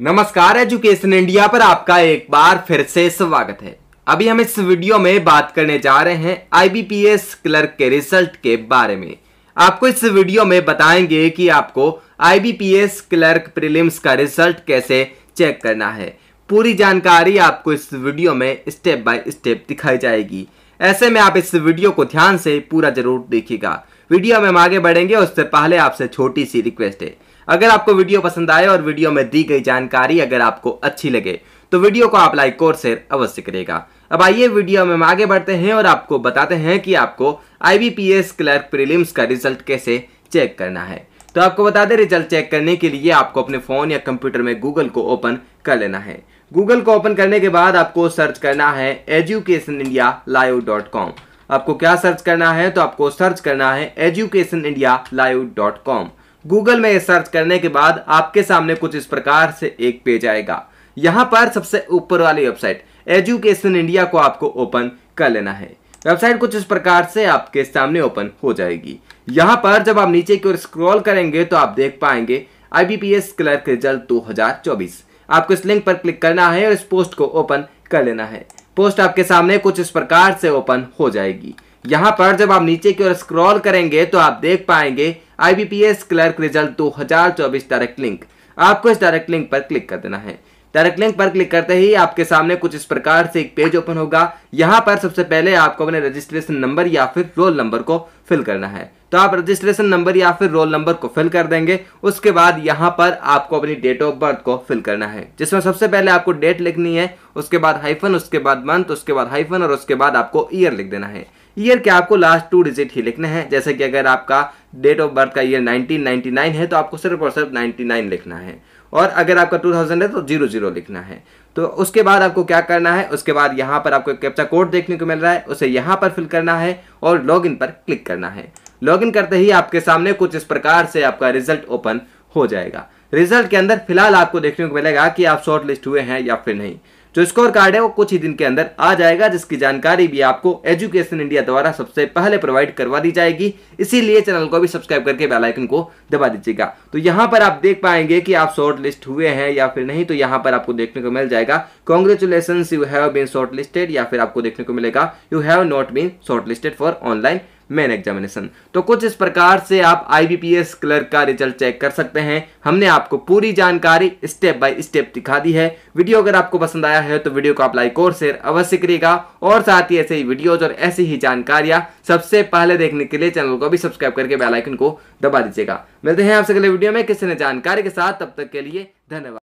नमस्कार education India पर आपका एक बार फिर से स्वागत है अभी हम इस वीडियो में बात करने जा रहे हैं आईबीपीएस क्लर्क के रिजल्ट के बारे में आपको इस वीडियो में बताएंगे कि आपको आईबीपीएस क्लर्क प्रीलिम्स का रिजल्ट कैसे चेक करना है पूरी जानकारी आपको इस वीडियो में स्टेप बाय स्टेप दिखाई जाएगी ऐसे में आप इस वीडियो को ध्यान से पूरा जरूर देखिएगा वीडियो में हम आगे बढ़ेंगे उससे पहले आपसे छोटी सी रिक्वेस्ट है अगर आपको वीडियो पसंद आए और वीडियो में दी गई जानकारी अगर आपको अच्छी लगे तो वीडियो को आप लाइक और शेयर अवश्य करेगा अब आइए वीडियो में हम आगे बढ़ते हैं और आपको बताते हैं कि आपको आईबीपीएस क्लर्क प्रीलिम्स का रिजल्ट कैसे चेक करना है तो आपको बता दें रिजल्ट चेक करने के लिए आपको अपने फ़ोन या कंप्यूटर में गूगल को ओपन कर लेना है गूगल को ओपन करने के बाद आपको सर्च करना है education India live dot com आपको क्या सर्च करना है तो आपको सर्च करना है education India live dot com Google में सर्च करने के बाद आपके सामने कुछ इस प्रकार से एक पेज आएगा यहाँ पर सबसे ऊपर वाली वेबसाइट एजुकेशन इंडिया को आपको ओपन कर लेना है वेबसाइट कुछ इस प्रकार से आपके सामने ओपन हो जाएगी यहाँ पर जब आप नीचे की ओर स्क्रॉल करेंगे तो आप देख पाएंगे आईबीपीएस क्लर्क रिजल्ट 2024 आपको इस लिंक पर क्लिक करना है और इस पोस्ट को ओपन कर लेना है पोस्ट आपके सामने कुछ इस प्रकार से ओपन हो जाएगी यहाँ पर जब आप नीचे की ओर स्क्रॉल करेंगे तो आप देख पाएंगे IBPS clerk result 2024 direct link आपको इस डायरेक्ट लिंक पर क्लिक कर देना है डायरेक्ट लिंक पर क्लिक करते ही आपके सामने कुछ इस प्रकार से एक पेज ओपन होगा यहाँ पर सबसे पहले आपको अपने रजिस्ट्रेशन नंबर या फिर रोल नंबर को फिल करना है तो आप रजिस्ट्रेशन नंबर या फिर रोल नंबर को फिल कर देंगे उसके बाद यहाँ पर आपको अपनी डेट ऑफ बर्थ को फिल करना है जिसमें सबसे पहले आपको डेट लिखनी है उसके बाद हाइफन उसके बाद मंथ उसके बाद हाइफन और उसके बाद आपको ईयर लिख देना है ईयर के आपको लास्ट टू डिजिट ही लिखने हैं जैसे कि अगर आपका डेट ऑफ बर्थ का ईयर 1999 है तो आपको सिर्फ और सिर्फ 99 लिखना है और अगर आपका 2000 है तो जीरो जीरो लिखना है तो उसके बाद आपको क्या करना है उसके बाद यहाँ पर आपको कैप्चा कोड देखने को मिल रहा है उसे यहाँ पर फिल करना है और लॉग पर क्लिक करना है लॉग करते ही आपके सामने कुछ इस प्रकार से आपका रिजल्ट ओपन हो जाएगा रिजल्ट के अंदर फिलहाल आपको देखने को मिलेगा कि आप शॉर्ट लिस्ट हुए हैं या फिर नहीं जो स्कोर कार्ड है वो कुछ ही दिन के अंदर आ जाएगा जिसकी जानकारी भी आपको एजुकेशन इंडिया द्वारा सबसे पहले प्रोवाइड करवा दी जाएगी इसीलिए चैनल को भी सब्सक्राइब करके बेलाइकन को दबा दीजिएगा तो यहाँ पर आप देख पाएंगे कि आप शॉर्ट लिस्ट हुए हैं या फिर नहीं तो यहाँ पर आपको देखने को मिल जाएगा congratulation you have been short या फिर आपको देखने को मिलेगा you have not been shortlisted for online main examination तो कुछ इस प्रकार से आप आईबीपीएस क्लर्क का रिजल्ट चेक कर सकते हैं हमने आपको पूरी जानकारी स्टेप बाय स्टेप दिखा दी है वीडियो अगर आपको पसंद आया है तो वीडियो को आप लाइक और शेयर अवश्य करिएगा और साथ ही ऐसे ही वीडियोज और ऐसी ही जानकारियां सबसे पहले देखने के लिए चैनल को भी सब्सक्राइब करके बेलाइकन को दबा दीजिएगा मिलते हैं आपसे अगले वीडियो में किसी ने जानकारी के साथ तब तक के लिए धन्यवाद